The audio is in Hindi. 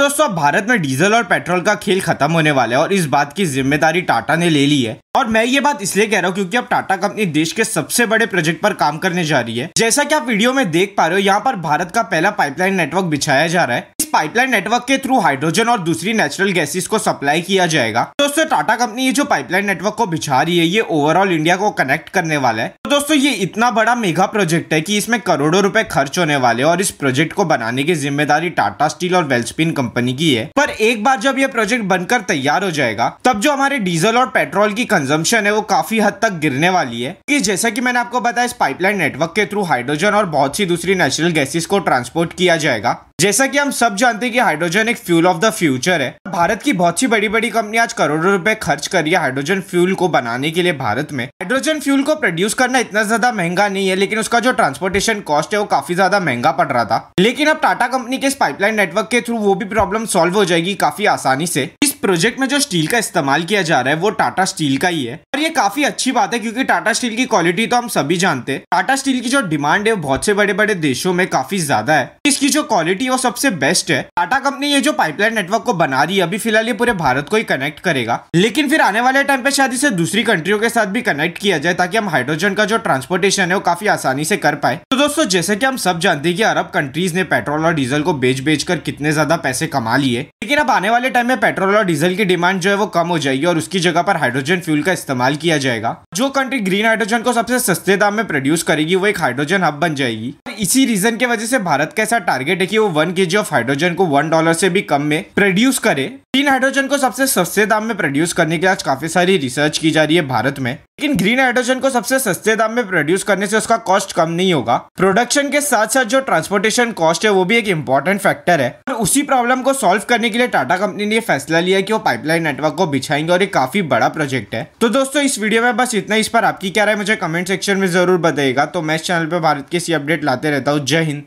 दोस्तों अब भारत में डीजल और पेट्रोल का खेल खत्म होने वाला है और इस बात की जिम्मेदारी टाटा ने ले ली है और मैं ये बात इसलिए कह रहा हूँ क्योंकि अब टाटा कंपनी देश के सबसे बड़े प्रोजेक्ट पर काम करने जा रही है जैसा कि आप वीडियो में देख पा रहे हो यहाँ पर भारत का पहला पाइपलाइन नेटवर्क बिछाया जा रहा है पाइपलाइन नेटवर्क के थ्रू हाइड्रोजन और दूसरी नेचुरल गैसेस को सप्लाई किया जाएगा तो दोस्तों टाटा कंपनी ये जो पाइपलाइन नेटवर्क को बिछा रही है ये ओवरऑल इंडिया को कनेक्ट करने वाला है तो दोस्तों ये इतना बड़ा मेगा प्रोजेक्ट है कि इसमें करोड़ों रुपए खर्च होने वाले और इस प्रोजेक्ट को बनाने की जिम्मेदारी टाटा स्टील और वेल्सपिन कंपनी की है पर एक बार जब यह प्रोजेक्ट बनकर तैयार हो जाएगा तब जो हमारे डीजल और पेट्रोल की कंजम्पशन है वो काफी हद तक गिरने वाली है की जैसा की मैंने आपको बताया इस पाइपलाइन नेटवर्क के थ्रू हाइड्रोजन और बहुत सी दूसरी नेचुरल गैसेस को ट्रांसपोर्ट किया जाएगा जैसा कि हम सब जानते हैं कि हाइड्रोजन एक फ्यूल ऑफ द फ्यूचर है भारत की बहुत सी बड़ी बड़ी कंपनी आज करोड़ों रुपए खर्च कर रही है हाइड्रोजन फ्यूल को बनाने के लिए भारत में हाइड्रोजन फ्यूल को प्रोड्यूस करना इतना ज्यादा महंगा नहीं है लेकिन उसका जो ट्रांसपोर्टेशन कॉस्ट है वो काफी ज्यादा महंगा पड़ रहा था लेकिन अब टाटा कंपनी के इस पाइपलाइन नेटवर्क के थ्रू वो भी प्रॉब्लम सॉल्व हो जाएगी काफी आसानी से इस प्रोजेक्ट में जो स्टील का इस्तेमाल किया जा रहा है वो टाटा स्टील का ही है ये काफी अच्छी बात है क्योंकि टाटा स्टील की क्वालिटी तो हम सभी जानते हैं टाटा स्टील की जो डिमांड है बहुत से बड़े बड़े देशों में काफी ज्यादा है इसकी जो क्वालिटी है वो सबसे बेस्ट है टाटा कंपनी ये जो पाइपलाइन नेटवर्क को बना रही है अभी फिलहाल ये पूरे भारत को ही कनेक्ट करेगा लेकिन फिर आने वाले टाइम पे शायद इसे दूसरी कंट्रियों के साथ भी कनेक्ट किया जाए ताकि हम हाइड्रोजन का जो ट्रांसपोर्टेशन है वो काफी आसानी से कर पाए तो दोस्तों जैसे की हम सब जानते हैं कि अरब कंट्रीज ने पेट्रोल और डीजल को बेच बेच कर कितने ज्यादा पैसे कमा लिए लेकिन अब आने वाले टाइम में पेट्रोल और डीजल की डिमांड जो है वो कम हो जाएगी और उसकी जगह पर हाइड्रोजन फ्यूल का इस्तेमाल इस्तेमाल किया जाएगा जो कंट्री ग्रीन हाइड्रोजन को सबसे सस्ते दाम में प्रोड्यूस करेगी वो एक हाइड्रोजन हब बन जाएगी इसी रीजन के वजह से भारत का ऐसा टारगेट है कि वो वन के ऑफ हाइड्रोजन को वन डॉलर से भी कम में प्रोड्यूस करे ग्रीन हाइड्रोजन को सबसे सस्ते दाम में प्रोड्यूस करने के लिए आज काफी सारी रिसर्च की जा रही है भारत में लेकिन ग्रीन हाइड्रोजन को सबसे सस्ते दाम में प्रोड्यूस करने से उसका कॉस्ट कम नहीं होगा प्रोडक्शन के साथ साथ जो ट्रांसपोर्टेशन कॉस्ट है वो भी एक इम्पोर्टेंट फैक्टर है और उसी प्रॉब्लम को सॉल्व करने के लिए टाटा कंपनी ने फैसला लिया कि वो पाइपलाइन नेटवर्क को बिछाएंगे और एक काफी बड़ा प्रोजेक्ट है तो दोस्तों इस वीडियो में बस इतना इतना इस पर आपकी क्या राय मुझे कमेंट सेक्शन में ज़रूर बताएगा तो मैं इस चैनल पर भारत की सी अपडेट लाते रहता हूँ जय हिंद